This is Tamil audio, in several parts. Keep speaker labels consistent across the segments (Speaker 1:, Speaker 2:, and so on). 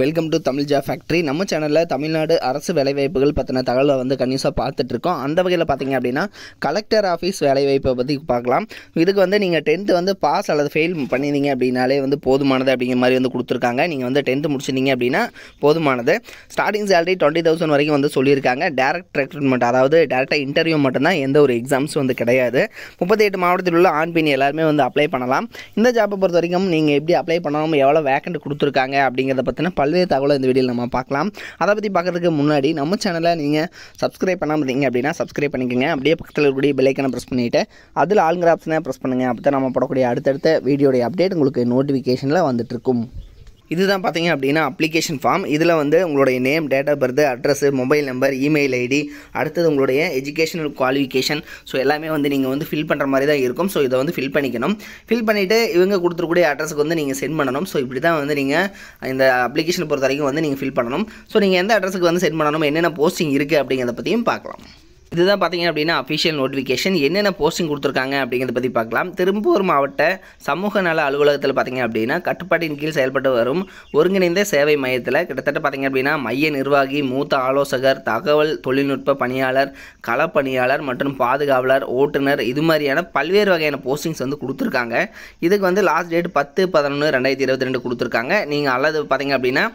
Speaker 1: வெல்கம் டு தமிழ் ஜா ஃபேக்ட்ரி நம்ம சேனலில் தமிழ்நாடு அரசு வேலைவாய்ப்புகள் பற்றின தகவலை வந்து கன்யூஸாக பார்த்துட்ருக்கோம் அந்த வகையில் பார்த்தீங்க அப்படின்னா கலெக்டர் ஆஃபீஸ் வேலைவாய்ப்பை பற்றி பார்க்கலாம் இதுக்கு வந்து நீங்கள் டென்த்து வந்து பாஸ் அல்லது ஃபெயில் பண்ணியிருந்தீங்க அப்படின்னாலே வந்து போதுமானது அப்படிங்கிற மாதிரி வந்து கொடுத்துருக்காங்க நீங்கள் வந்து டென்த்து முடிச்சிருந்தீங்க அப்படின்னா போதுமானது ஸ்டார்டிங் சேலரி டுவெண்ட்டி தௌசண்ட் வரைக்கும் வந்து சொல்லியிருக்காங்க டேரக்ட் ரெக்ரூட்மெண்ட் அதாவது டேரெக்டாக இன்டர்வியூ மட்டும்தான் எந்த ஒரு எக்ஸாம்ஸும் வந்து கிடையாது முப்பத்தி எட்டு மாவட்டத்தில் உள்ள ஆண் பெண் எல்லாருமே வந்து அப்ளை பண்ணலாம் இந்த ஜாப்பை பொறுத்த வரைக்கும் நீங்கள் எப்படி அப்ளை பண்ணாலும் எவ்வளோ வேக்கண்ட் கொடுத்துருக்காங்க அப்படிங்கிறத பற்றின பல்வேறு தகவலை இந்த வீடியோவில் நம்ம பார்க்கலாம் அதை பற்றி பார்க்குறதுக்கு முன்னாடி நம்ம சேனலை நீங்கள் சப்ஸ்கிரைப் பண்ணாமல் இருந்தீங்க அப்படின்னா சப்ஸ்கிரைப் பண்ணிக்கோங்க அப்படியே பக்கத்தில் இருக்கக்கூடிய பெல்லைக்கனை ப்ரெஸ் பண்ணிவிட்டு அதில் ஆளுங்கிற ஆப்ஷனை ப்ரெஸ் பண்ணுங்கள் அப்போ தான் நம்ம போடக்கூடிய அடுத்தடுத்த வீடியோடைய அப்டேட் உங்களுக்கு நோட்டிஃபிகேஷனில் வந்துட்டுருக்கும் இதுதான் பார்த்தீங்க அப்படின்னா அப்ளிகேஷன் ஃபார்ம் இதில் வந்து உங்களுடைய name date of birth address mobile number email ID அடுத்தது உங்களுடைய எஜுகேஷனல் குவாலிஃபிகேஷன் ஸோ எல்லாமே வந்து நீங்கள் வந்து ஃபில் பண்ணுற மாதிரி தான் இருக்கும் ஸோ இதை வந்து ஃபில் பண்ணிக்கணும் ஃபில் பண்ணிவிட்டு இவங்க கொடுத்துருக்கூடிய அட்ரஸுக்கு வந்து நீங்கள் சென்ட் பண்ணணும் ஸோ இப்படி தான் வந்து நீங்கள் இந்த அப்ளிகேஷன் பொறுத்த வரைக்கும் வந்து நீங்கள் ஃபில் பண்ணணும் ஸோ நீங்கள் எந்த அட்ரஸுக்கு வந்து சென்ட் பண்ணணும் என்னென்ன போஸ்டிங் இருக்குது அப்படிங்கிறத பற்றியும் பார்க்கலாம் இதுதான் பார்த்தீங்க அப்படின்னா அஃபிஷியல் நோட்டிஃபிகேஷன் என்னென்ன போஸ்டிங் கொடுத்துருக்காங்க அப்படிங்கிறத பற்றி பார்க்கலாம் திரும்பூர் மாவட்ட சமூக நல அலுவலகத்தில் பார்த்தீங்க அப்படின்னா கட்டுப்பாட்டின் கீழ் செயல்பட்டு வரும் ஒருங்கிணைந்த சேவை மையத்தில் கிட்டத்தட்ட பார்த்தீங்க அப்படின்னா மைய நிர்வாகி மூத்த ஆலோசகர் தகவல் தொழில்நுட்ப பணியாளர் களப்பணியாளர் மற்றும் பாதுகாவலர் ஓட்டுநர் இது மாதிரியான பல்வேறு வகையான போஸ்டிங்ஸ் வந்து கொடுத்துருக்காங்க இதுக்கு வந்து லாஸ்ட் டேட் பத்து பதினொன்று ரெண்டாயிரத்தி இருபத்தி ரெண்டு கொடுத்துருக்காங்க நீங்கள் அல்லது பார்த்தீங்க அப்படின்னா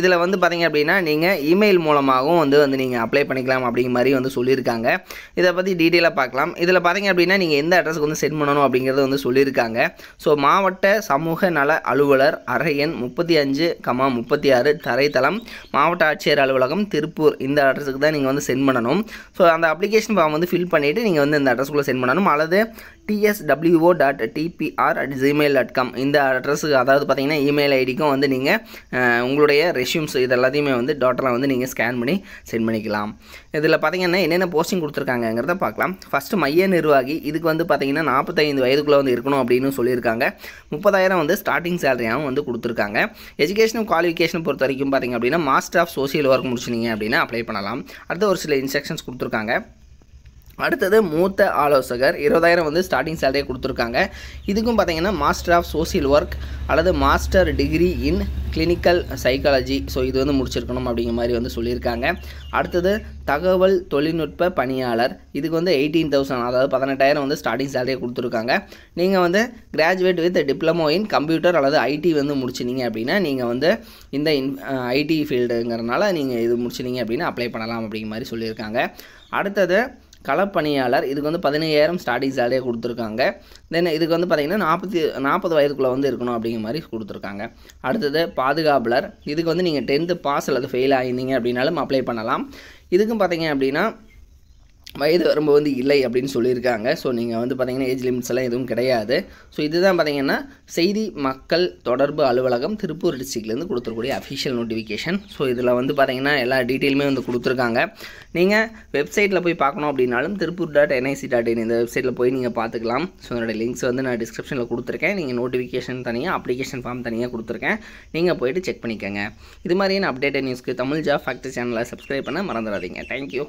Speaker 1: இதில் வந்து பார்த்தீங்க அப்படின்னா நீங்கள் இமெயில் மூலமாகவும் வந்து வந்து நீங்கள் அப்ளை பண்ணிக்கலாம் அப்படிங்கிற மாதிரி வந்து சொல்லியிருக்காங்க சொல்லியிருக்காங்க இதை பற்றி டீட்டெயிலாக பார்க்கலாம் இதில் பார்த்தீங்க அப்படின்னா நீங்கள் எந்த அட்ரஸ்க்கு வந்து சென்ட் பண்ணணும் அப்படிங்கிறத வந்து சொல்லியிருக்காங்க ஸோ மாவட்ட சமூக நல அலுவலர் அரையன் முப்பத்தி அஞ்சு கமா முப்பத்தி ஆறு தரைத்தளம் மாவட்ட ஆட்சியர் அலுவலகம் திருப்பூர் இந்த அட்ரஸுக்கு தான் நீங்கள் வந்து சென்ட் பண்ணணும் ஸோ அந்த அப்ளிகேஷன் ஃபார்ம் வந்து ஃபில் பண்ணிவிட்டு நீங்கள் வந்து இந்த அட்ரஸ்க்குள்ளே சென்ட் பண்ணணும் அல்லது DSWO dot DPR at Gmail dot com இந்த அட்ரஸுக்கு அதாவது பார்த்தீங்கன்னா இமெயில் ஐடிக்கும் வந்து நீங்கள் உங்களுடைய ரெஷ்யூம்ஸ் இது எல்லாத்தையுமே வந்து டோட்டலாக வந்து நீங்கள் ஸ்கேன் பண்ணி சென்ட் பண்ணிக்கலாம் இதில் பார்த்தீங்கன்னா என்னென்ன போஸ்டிங் கொடுத்துருக்காங்கிறத பார்க்கலாம் ஃபஸ்ட்டு மைய நிர்வாகி இதுக்கு வந்து பார்த்திங்கன்னா நாற்பத்தைந்து வயதுக்குள்ளே வந்து இருக்கணும் அப்படின்னு சொல்லியிருக்காங்க முப்பதாயிரம் வந்து ஸ்டார்டிங் சேலரியாகவும் வந்து கொடுத்துருக்காங்க எஜுகேஷன் குவாலிஃபிகேஷன் பொறுத்த வரைக்கும் பார்த்திங்க அப்படின்னா மாஸ்டர் ஆஃப் சோசியல் ஒர்க் முடிச்சுனீங்க அப்படின்னா அப்ளை பண்ணலாம் அடுத்து ஒரு சில இன்ஸ்ட்ரக்ஷன்ஸ் கொடுத்துருக்காங்க அடுத்தது மூத்த ஆலோசகர் இருபதாயிரம் வந்து ஸ்டார்டிங் சேலரியை கொடுத்துருக்காங்க இதுக்கும் பார்த்தீங்கன்னா மாஸ்டர் ஆஃப் சோசியல் ஒர்க் அல்லது master degree in clinical psychology so இது வந்து முடிச்சிருக்கணும் அப்படிங்கிற மாதிரி வந்து சொல்லியிருக்காங்க அடுத்தது தகவல் தொழில்நுட்ப பணியாளர் இதுக்கு வந்து எயிட்டீன் தௌசண்ட் அதாவது பதினெட்டாயிரம் வந்து ஸ்டார்டிங் சேலரியை கொடுத்துருக்காங்க நீங்கள் வந்து graduate with diploma in computer அல்லது ஐடி வந்து முடிச்சினீங்க அப்படின்னா நீங்கள் வந்து இந்த இன் ஐடி ஃபீல்டுங்கிறனால நீங்கள் இது முடிச்சினீங்க அப்படின்னா அப்ளை பண்ணலாம் அப்படிங்கிற மாதிரி சொல்லியிருக்காங்க அடுத்தது களப்பணியாளர் இதுக்கு வந்து பதினையாயிரம் ஸ்டார்டிங் சேலரியே கொடுத்துருக்காங்க தென் இதுக்கு வந்து பார்த்திங்கன்னா நாற்பத்தி நாற்பது வயதுக்குள்ளே வந்து இருக்கணும் அப்படிங்கிற மாதிரி கொடுத்துருக்காங்க அடுத்தது பாதுகாப்பாளர் இதுக்கு வந்து நீங்கள் டென்த்து பாஸ் அல்லது ஃபெயில் ஆகியிருந்தீங்க அப்படின்னாலும் அப்ளை பண்ணலாம் இதுக்கும் பார்த்திங்க அப்படின்னா வயது வரம்பு வந்து இல்லை அப்படின்னு சொல்லியிருக்காங்க ஸோ நீங்கள் வந்து பார்த்தீங்கன்னா ஏஜ் லிமிட்ஸ் எல்லாம் எதுவும் கிடையாது ஸோ இதுதான் பார்த்தீங்கன்னா செய்தி மக்கள் தொடர்பு அலுவலகம் திருப்பூர் டிஸ்ட்ரிக்ட்லேருந்து கொடுத்துருக்கூடிய அஃபிஷியல் நோட்டிஃபிகேஷன் ஸோ இதில் வந்து பார்த்தீங்கன்னா எல்லா டீட்டெயிலுமே வந்து கொடுத்துருக்காங்க நீங்கள் வெப்சைட்டில் போய் பார்க்கணும் அப்படின்னாலும் Tiruppur dot NIC dot in இந்த வெப்சைட்டில் போய் நீங்கள் பார்த்துக்கலாம் ஸோ என்னோடய லிங்க்ஸ் வந்து நான் டிஸ்கிரிப்ஷனில் கொடுத்துருக்கேன் நீங்கள் நோட்டிஃபிகேஷன் தனியாக அப்ளிகேஷன் ஃபார்ம் தனியாக கொடுத்துருக்கேன் நீங்கள் போய்ட்டு செக் பண்ணிக்கோங்க இது மாதிரியான அப்டேட்டட் நியூஸ்க்கு தமிழ் ஜா ஃபேக்ட்ரி சேனலை சப்ஸ்கிரைப் பண்ண மறந்துடாதீங்க தேங்க்யூ